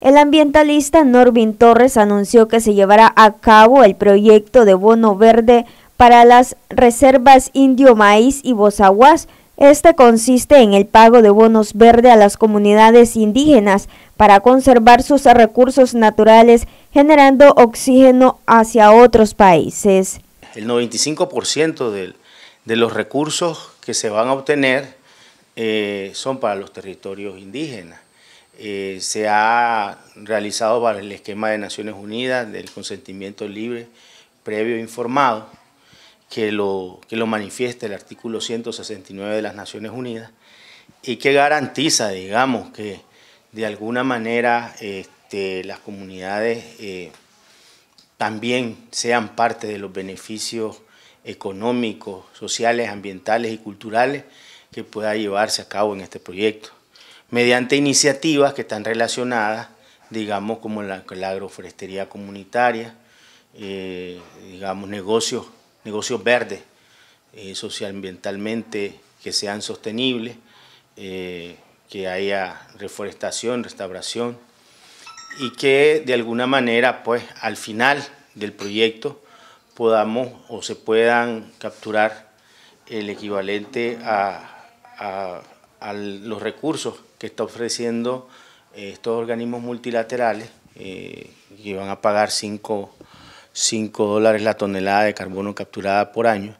El ambientalista Norvin Torres anunció que se llevará a cabo el proyecto de bono verde para las reservas Indio Maíz y Bozaguas. Este consiste en el pago de bonos verde a las comunidades indígenas para conservar sus recursos naturales, generando oxígeno hacia otros países. El 95% de, los recursos que se van a obtener eh, son para los territorios indígenas eh, se ha realizado bajo el esquema de Naciones Unidas del consentimiento libre, previo e informado, que lo, que lo manifiesta el artículo 169 de las Naciones Unidas y que garantiza, digamos, que de alguna manera este, las comunidades eh, también sean parte de los beneficios económicos, sociales, ambientales y culturales que pueda llevarse a cabo en este proyecto mediante iniciativas que están relacionadas, digamos, como la, agroforestería comunitaria, eh, digamos, negocios, negocios verdes, eh, que sean sostenibles, eh, que haya reforestación, restauración, y que de alguna manera, pues, al final del proyecto podamos o se puedan capturar el equivalente a a los recursos que está ofreciendo eh, estos organismos multilaterales eh, que van a pagar 5 dólares la tonelada de carbono capturada por año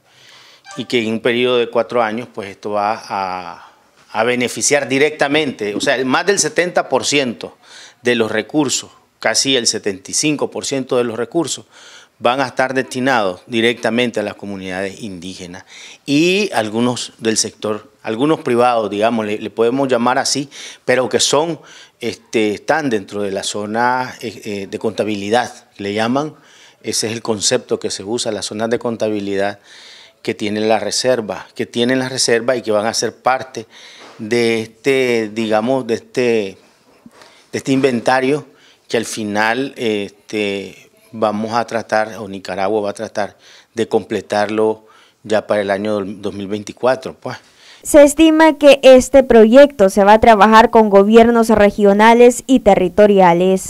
y que en un periodo de cuatro años pues esto va a, a beneficiar directamente, o sea, más del 70% de los recursos, casi el 75% de los recursos van a estar destinados directamente a las comunidades indígenas y algunos del sector algunos privados, digamos, le, podemos llamar así, pero que son, este, están dentro de la zona eh, eh, de contabilidad, le llaman, ese es el concepto que se usa, las zonas de contabilidad que tienen la reserva, que tienen la reserva y que van a ser parte de este, digamos, de este, este inventario que al final este, vamos a tratar, o Nicaragua va a tratar de completarlo ya para el año 2024, pues. Se estima que este proyecto se va a trabajar con gobiernos regionales y territoriales.